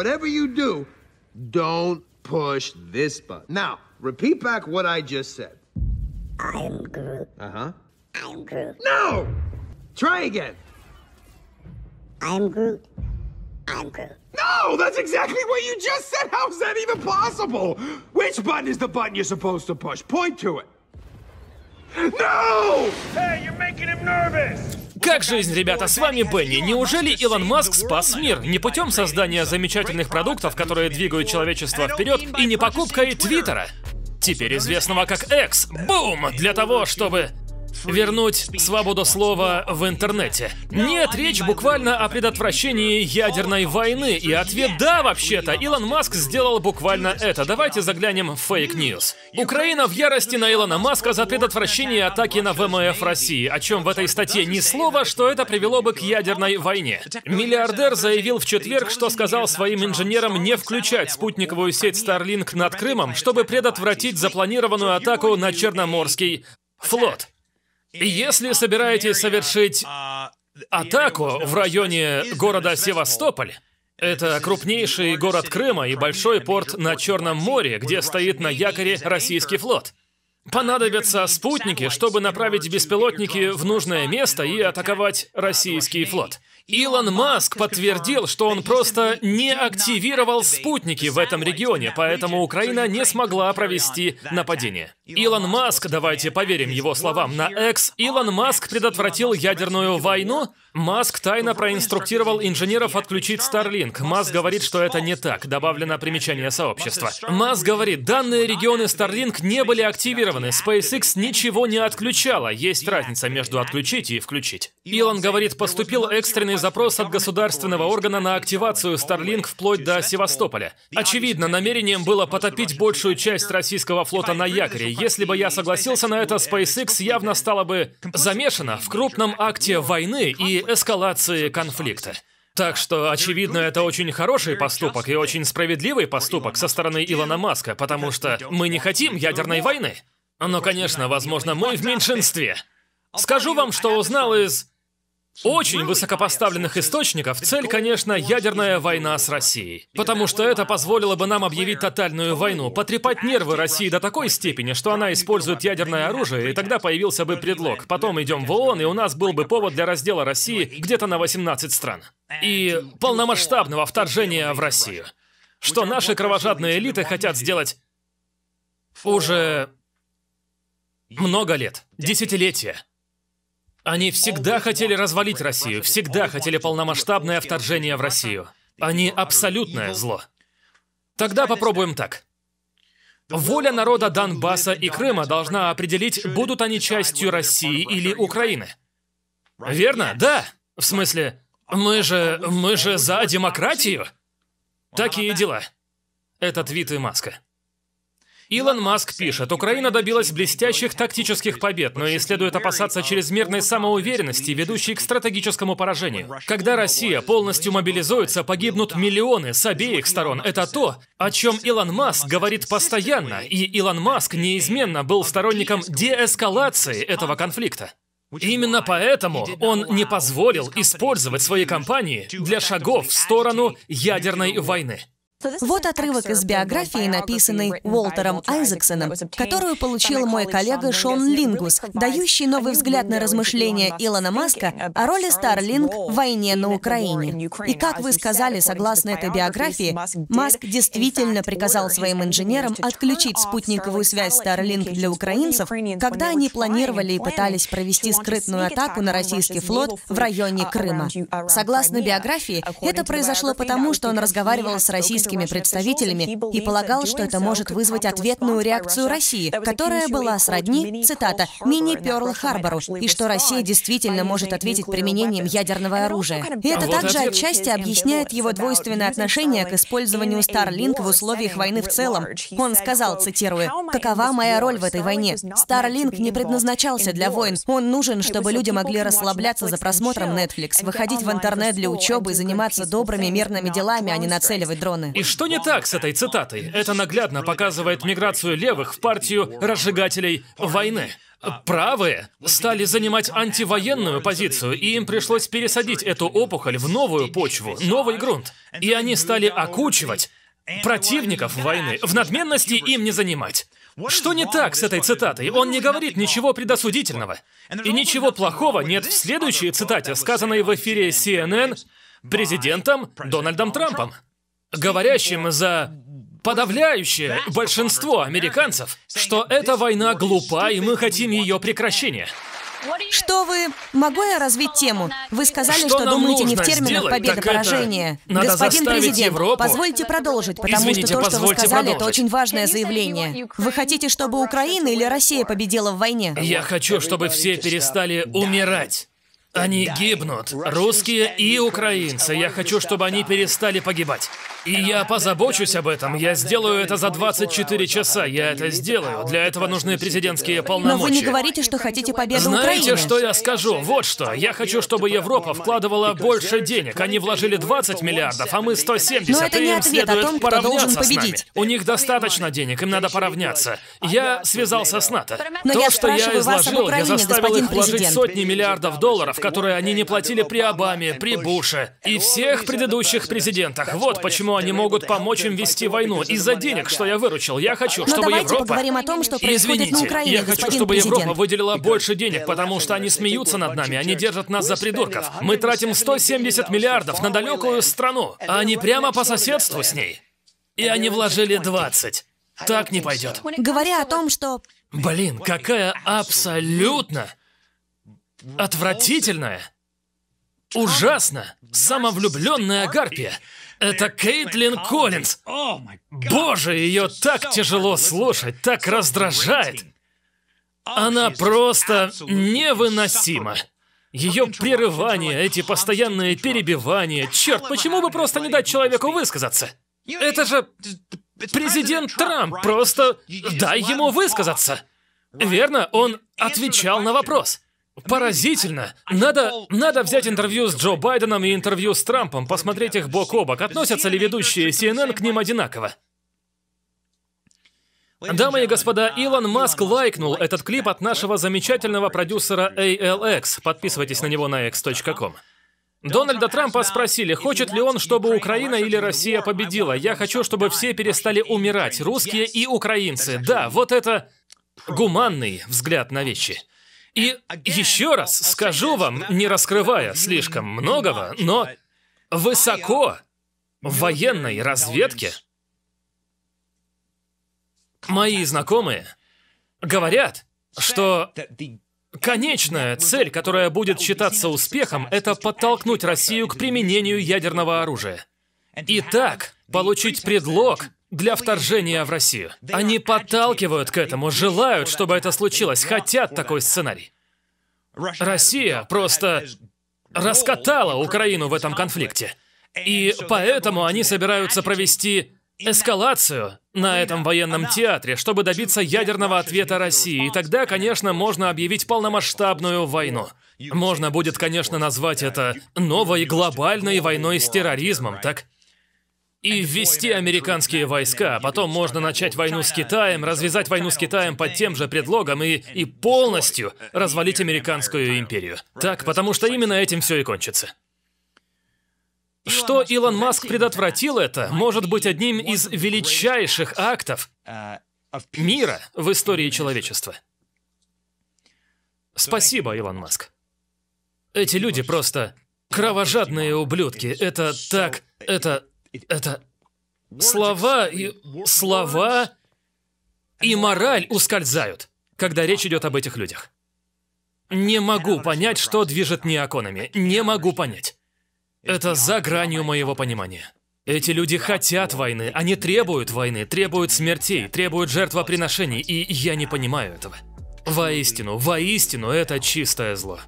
whatever you do, don't push this button. Now, repeat back what I just said. I'm Groot. Uh-huh. I'm Groot. No! Try again. I'm Groot. I'm Groot. No! That's exactly what you just said! How's that even possible? Which button is the button you're supposed to push? Point to it. No! Hey, you're making him nervous! Как жизнь, ребята? С вами Бенни. Неужели Илон Маск спас мир? Не путем создания замечательных продуктов, которые двигают человечество вперед, и не покупкой Твиттера, теперь известного как X. Бум! Для того, чтобы вернуть свободу слова в интернете. Нет, речь буквально о предотвращении ядерной войны. И ответ «да» вообще-то. Илон Маск сделал буквально это. Давайте заглянем в фейк-ньюс. Украина в ярости на Илона Маска за предотвращение атаки на ВМФ России, о чем в этой статье ни слова, что это привело бы к ядерной войне. Миллиардер заявил в четверг, что сказал своим инженерам не включать спутниковую сеть Starlink над Крымом, чтобы предотвратить запланированную атаку на Черноморский флот. Если собираетесь совершить атаку в районе города Севастополь, это крупнейший город Крыма и большой порт на Черном море, где стоит на якоре российский флот. Понадобятся спутники, чтобы направить беспилотники в нужное место и атаковать российский флот. Илон Маск подтвердил, что он просто не активировал спутники в этом регионе, поэтому Украина не смогла провести нападение. Илон Маск, давайте поверим его словам на экс. Илон Маск предотвратил ядерную войну, Маск тайно проинструктировал инженеров отключить Starlink. Маск говорит, что это не так. Добавлено примечание сообщества. Маск говорит, данные регионы Starlink не были активированы. SpaceX ничего не отключала. Есть разница между отключить и включить. Илон говорит, поступил экстренный запрос от государственного органа на активацию Starlink вплоть до Севастополя. Очевидно, намерением было потопить большую часть российского флота на якоре. Если бы я согласился на это, SpaceX явно стала бы замешана в крупном акте войны и эскалации конфликта. Так что, очевидно, это очень хороший поступок и очень справедливый поступок со стороны Илона Маска, потому что мы не хотим ядерной войны. Но, конечно, возможно, мы в меньшинстве. Скажу вам, что узнал из очень высокопоставленных источников цель, конечно, ядерная война с Россией. Потому что это позволило бы нам объявить тотальную войну, потрепать нервы России до такой степени, что она использует ядерное оружие, и тогда появился бы предлог. Потом идем в ООН, и у нас был бы повод для раздела России где-то на 18 стран. И полномасштабного вторжения в Россию. Что наши кровожадные элиты хотят сделать уже много лет, десятилетия. Они всегда хотели развалить Россию, всегда хотели полномасштабное вторжение в Россию. Они абсолютное зло. Тогда попробуем так. Воля народа Донбасса и Крыма должна определить, будут они частью России или Украины. Верно? Да. В смысле, мы же... мы же за демократию? Такие дела. Этот вид и маска. Илон Маск пишет, Украина добилась блестящих тактических побед, но ей следует опасаться чрезмерной самоуверенности, ведущей к стратегическому поражению. Когда Россия полностью мобилизуется, погибнут миллионы с обеих сторон. Это то, о чем Илон Маск говорит постоянно, и Илон Маск неизменно был сторонником деэскалации этого конфликта. Именно поэтому он не позволил использовать свои компании для шагов в сторону ядерной войны. Вот отрывок из биографии, написанной Уолтером Айзексоном, которую получил мой коллега Шон Лингус, дающий новый взгляд на размышления Илона Маска о роли Starlink в войне на Украине. И как вы сказали, согласно этой биографии, Маск действительно приказал своим инженерам отключить спутниковую связь Starlink для украинцев, когда они планировали и пытались провести скрытную атаку на российский флот в районе Крыма. Согласно биографии, это произошло потому, что он разговаривал с российским российскими представителями и полагал, что это может вызвать ответную реакцию России, которая была сродни, цитата, «мини Пёрл-Харбору», и что Россия действительно может ответить применением ядерного оружия. И это также отчасти объясняет его двойственное отношение к использованию Starlink в условиях войны в целом. Он сказал, цитирую, «Какова моя роль в этой войне? Starlink не предназначался для войн. Он нужен, чтобы люди могли расслабляться за просмотром Netflix, выходить в интернет для учебы и заниматься добрыми мирными делами, а не нацеливать дроны». И что не так с этой цитатой? Это наглядно показывает миграцию левых в партию разжигателей войны. Правые стали занимать антивоенную позицию, и им пришлось пересадить эту опухоль в новую почву, новый грунт. И они стали окучивать противников войны. В надменности им не занимать. Что не так с этой цитатой? Он не говорит ничего предосудительного. И ничего плохого нет в следующей цитате, сказанной в эфире CNN президентом Дональдом Трампом говорящим за подавляющее большинство американцев, что эта война глупа, и мы хотим ее прекращения. Что вы... Могу я развить тему? Вы сказали, что, что думаете не в терминах победа-поражение. Господин президент, Европу. позвольте продолжить, потому Извините, что то, что вы сказали, продолжить. это очень важное заявление. Вы хотите, чтобы Украина или Россия победила в войне? Я хочу, чтобы все перестали умирать. Они гибнут, русские и украинцы. Я хочу, чтобы они перестали погибать. И я позабочусь об этом. Я сделаю это за 24 часа. Я это сделаю. Для этого нужны президентские полномочия. Но вы не говорите, что хотите победу. Знаете, Украины. что я скажу? Вот что. Я хочу, чтобы Европа вкладывала больше денег. Они вложили 20 миллиардов, а мы 170. Но это не ответ о том, кто должен победить. У них достаточно денег, им надо поравняться. Я связался с НАТО. Но То, я что я изложил, Украине, я заставил их вложить президент. сотни миллиардов долларов, которые они не платили при Обаме, при Буше и всех предыдущих президентах. Вот почему но они могут помочь им вести войну из-за денег, что я выручил. Я хочу, но чтобы Европа... поговорим о том, что происходит на Украине, я хочу, чтобы президент. Европа выделила больше денег, потому что они смеются над нами, они держат нас за придурков. Мы тратим 170 миллиардов на далекую страну, а они прямо по соседству с ней. И они вложили 20. Так не пойдет. Говоря о том, что... Блин, какая абсолютно отвратительная Ужасно! Самовлюбленная гарпия! Это Кейтлин Коллинз! Боже, ее так тяжело слушать, так раздражает! Она просто невыносима! Ее прерывания, эти постоянные перебивания. Черт, почему бы просто не дать человеку высказаться? Это же президент Трамп, просто дай ему высказаться. Верно, он отвечал на вопрос. Поразительно. Надо, надо взять интервью с Джо Байденом и интервью с Трампом, посмотреть их бок о бок. Относятся ли ведущие CNN к ним одинаково? Дамы и господа, Илон Маск лайкнул этот клип от нашего замечательного продюсера ALX. Подписывайтесь на него на x.com. Дональда Трампа спросили, хочет ли он, чтобы Украина или Россия победила. Я хочу, чтобы все перестали умирать, русские и украинцы. Да, вот это гуманный взгляд на вещи. И еще раз скажу вам, не раскрывая слишком многого, но высоко в военной разведке мои знакомые говорят, что конечная цель, которая будет считаться успехом, это подтолкнуть Россию к применению ядерного оружия. И так получить предлог для вторжения в Россию. Они подталкивают к этому, желают, чтобы это случилось, хотят такой сценарий. Россия просто раскатала Украину в этом конфликте. И поэтому они собираются провести эскалацию на этом военном театре, чтобы добиться ядерного ответа России. И тогда, конечно, можно объявить полномасштабную войну. Можно будет, конечно, назвать это новой глобальной войной с терроризмом, так? и ввести американские войска. Потом можно начать войну с Китаем, развязать войну с Китаем под тем же предлогом и, и полностью развалить американскую империю. Так, потому что именно этим все и кончится. Что Илон Маск предотвратил это, может быть одним из величайших актов uh, мира в истории человечества. Спасибо, Илон Маск. Эти люди просто кровожадные ублюдки. Это так... Это это слова и... слова и мораль ускользают, когда речь идет об этих людях. Не могу понять, что движет неоконами. Не могу понять. Это за гранью моего понимания. Эти люди хотят войны, они требуют войны, требуют смертей, требуют жертвоприношений, и я не понимаю этого. Воистину, воистину, это чистое зло.